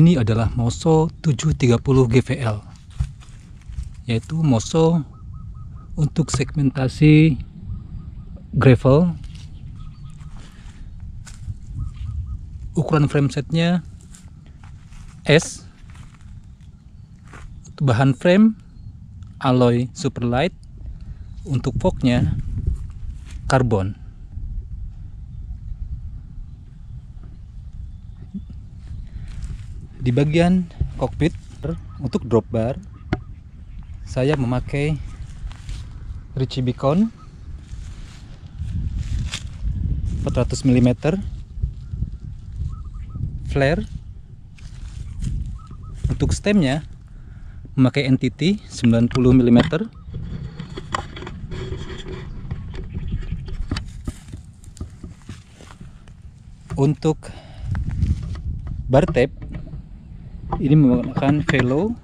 ini adalah MOSO 730 GVL yaitu MOSO untuk segmentasi gravel ukuran frame setnya S bahan frame alloy super light, untuk forknya karbon Di bagian kokpit untuk drop bar saya memakai Richie Beacon 400 mm flare untuk stemnya memakai NTT 90 mm untuk bar tape ini menggunakan velo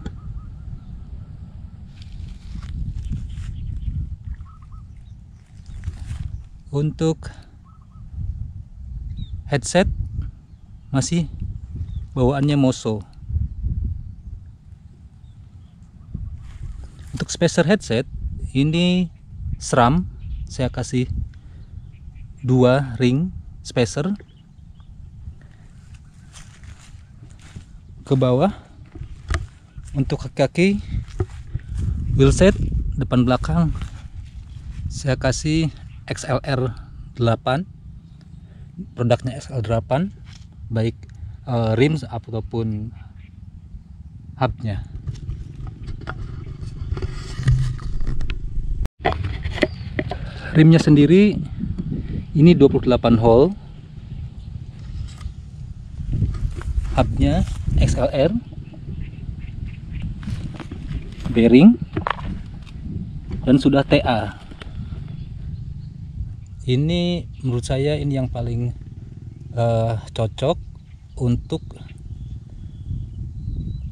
untuk headset masih bawaannya Moso untuk spacer headset ini SRAM saya kasih dua ring spacer ke bawah untuk kaki-kaki wheel set depan belakang saya kasih XLR 8 produknya XL8 baik uh, rims ataupun hubnya rimnya sendiri ini 28 hole hubnya XLR bearing dan sudah TA ini menurut saya ini yang paling uh, cocok untuk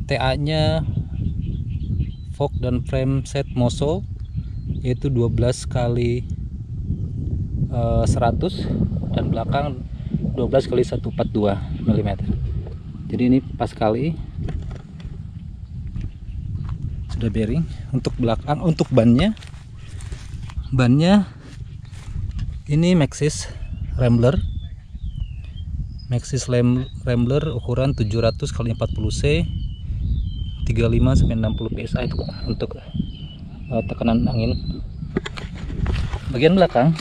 TA nya fork dan frame set Moso yaitu 12 kali uh, eh, 100 dan belakang 12 kali 142 mm jadi ini pas kali sudah bearing untuk belakang untuk bannya bannya ini Maxis Rambler Maxis Rambler ukuran 700 x 40C 35 sampai 60 psi untuk eh, tekanan angin bagian belakang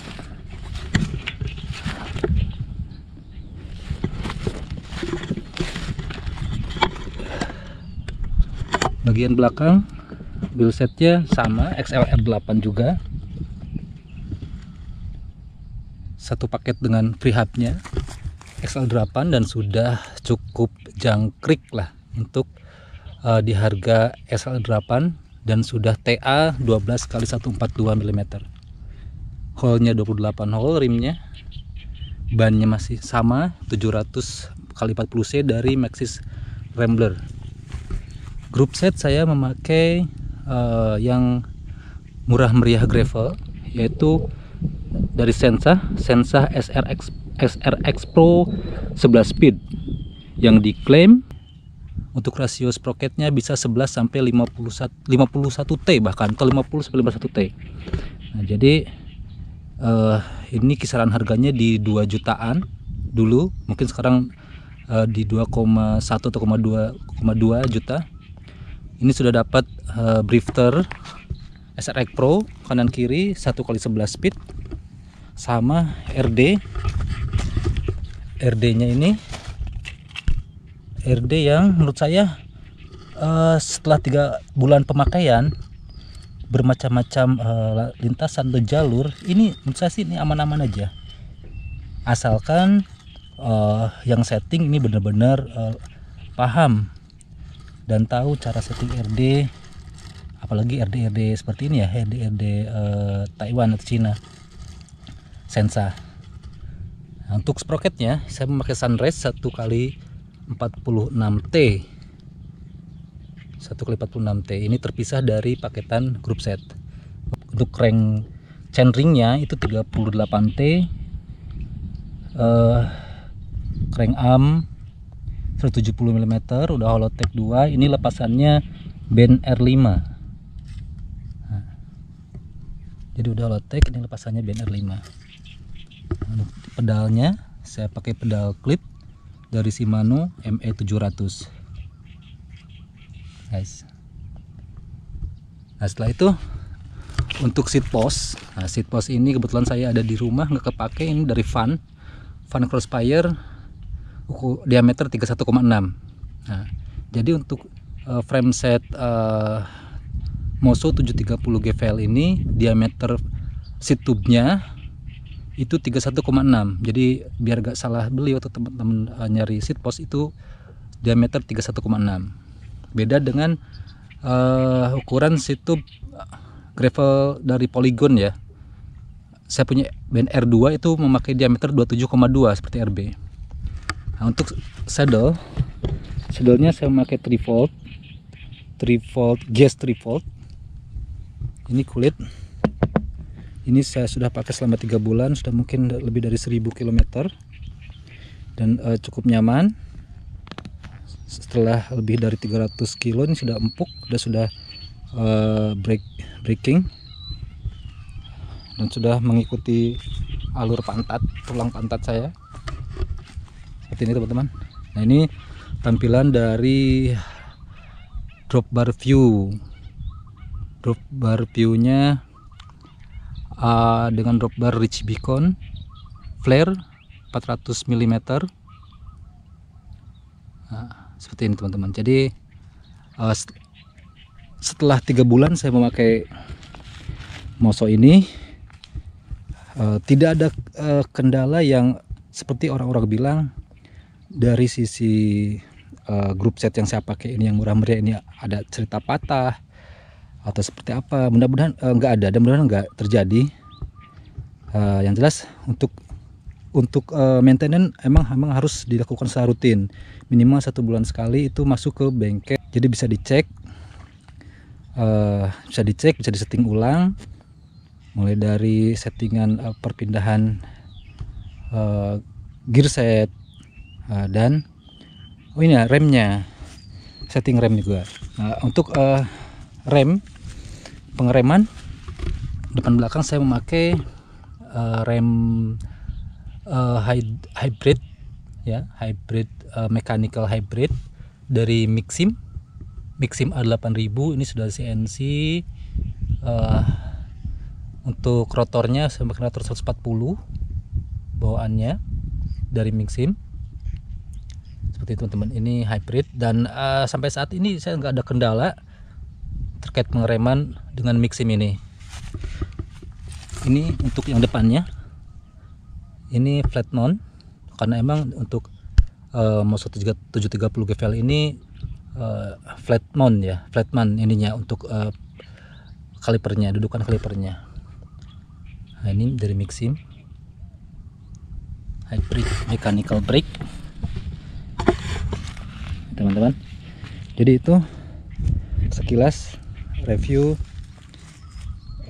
bagian belakang wheelsetnya sama XLR8 juga satu paket dengan free xlr XL8 dan sudah cukup jangkrik lah untuk uh, di harga XL8 dan sudah TA 12 kali 142 mm hole-nya 28 hole rimnya bannya masih sama 700 kali 40 c dari Maxxis Rambler grup set saya memakai uh, yang murah meriah gravel yaitu dari Sensa Sensa SRX SRX Pro 11 speed yang diklaim untuk rasio sprocketnya bisa 11 sampai 51 51T bahkan ke 50 sampai 51T. Nah, jadi uh, ini kisaran harganya di 2 jutaan dulu, mungkin sekarang uh, di 2,1 atau 2,2 juta ini sudah dapat uh, brifter SRX Pro kanan kiri 1 kali 11 speed sama RD RD nya ini RD yang menurut saya uh, setelah tiga bulan pemakaian bermacam-macam uh, lintasan atau jalur ini menurut saya sih ini aman-aman aja asalkan uh, yang setting ini benar-benar uh, paham dan tahu cara setting RD apalagi RD-RD seperti ini ya RD-RD eh, Taiwan atau Cina Sensa nah, untuk sprocketnya saya memakai sunrise satu kali 46T satu kali 46T ini terpisah dari paketan group set untuk crank chainringnya itu 38T eh, crank arm 170 mm udah holotek 2 ini lepasannya band R5 nah, jadi udah holotek ini lepasannya band R5 nah, pedalnya saya pakai pedal clip dari Shimano ME700 guys nah setelah itu untuk seat post nah seat post ini kebetulan saya ada di rumah nggak kepake ini dari Van Van Crossfire diameter 31,6 nah, jadi untuk uh, frame set uh, Moso 730 GVL ini diameter seat tube-nya itu 31,6 jadi biar gak salah beli waktu teman-teman uh, nyari seat post itu diameter 31,6 beda dengan uh, ukuran seat tube gravel dari Polygon ya saya punya band R2 itu memakai diameter 27,2 seperti RB nah untuk saddle saddlenya saya pakai 3 volt 3 volt gas 3 volt ini kulit ini saya sudah pakai selama tiga bulan sudah mungkin lebih dari 1000 km dan uh, cukup nyaman setelah lebih dari 300 kilo ini sudah empuk dan sudah uh, break breaking dan sudah mengikuti alur pantat tulang pantat saya seperti ini teman-teman nah ini tampilan dari drop bar view drop bar view nya uh, dengan drop bar rich beacon flare 400 mm nah, seperti ini teman-teman jadi uh, setelah tiga bulan saya memakai moso ini uh, tidak ada uh, kendala yang seperti orang-orang bilang dari sisi uh, grup set yang saya pakai ini yang murah meriah ini ada cerita patah atau seperti apa mudah-mudahan eh, nggak ada dan mudah-mudahan nggak terjadi uh, yang jelas untuk untuk uh, maintenance emang emang harus dilakukan secara rutin minimal satu bulan sekali itu masuk ke bengkel jadi bisa dicek uh, bisa dicek bisa disetting ulang mulai dari settingan uh, perpindahan uh, gear set uh, dan oh ini ya, remnya setting rem juga uh, untuk uh, rem pengereman depan belakang saya memakai uh, rem uh, hybrid ya hybrid uh, mechanical hybrid dari Mixim Mixim A8000 ini sudah CNC uh, untuk rotornya saya pakai rotor 140 bawaannya dari Mixim seperti teman-teman ini hybrid dan uh, sampai saat ini saya nggak ada kendala terkait pengereman dengan Mixim ini ini untuk yang depannya ini flat mount karena emang untuk uh, Moso 730 GVL ini uh, flat mount ya flat mount ininya untuk uh, kalipernya dudukan kalipernya nah ini dari mixim hybrid mechanical brake teman-teman jadi itu sekilas review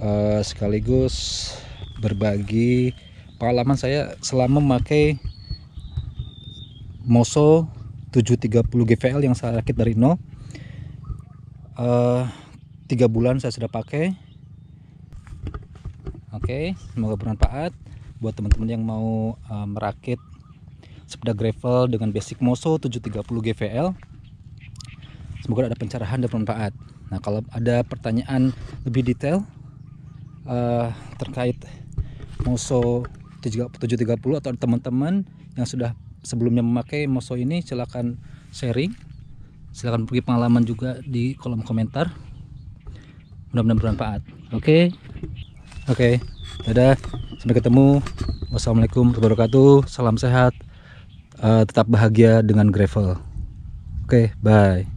uh, sekaligus berbagi pengalaman saya selama memakai Moso 730 GVL yang saya rakit dari nol uh, eh, 3 bulan saya sudah pakai oke okay, semoga bermanfaat buat teman-teman yang mau uh, merakit sepeda gravel dengan basic Moso 730 GVL. Semoga ada pencerahan dan bermanfaat. Nah, kalau ada pertanyaan lebih detail uh, terkait Moso 730 atau teman-teman yang sudah sebelumnya memakai Moso ini silahkan sharing. Silahkan beri pengalaman juga di kolom komentar. Mudah-mudahan bermanfaat. Oke. Okay? Oke. Okay. Dadah. Sampai ketemu. Wassalamualaikum warahmatullahi wabarakatuh. Salam sehat uh, tetap bahagia dengan gravel oke okay, bye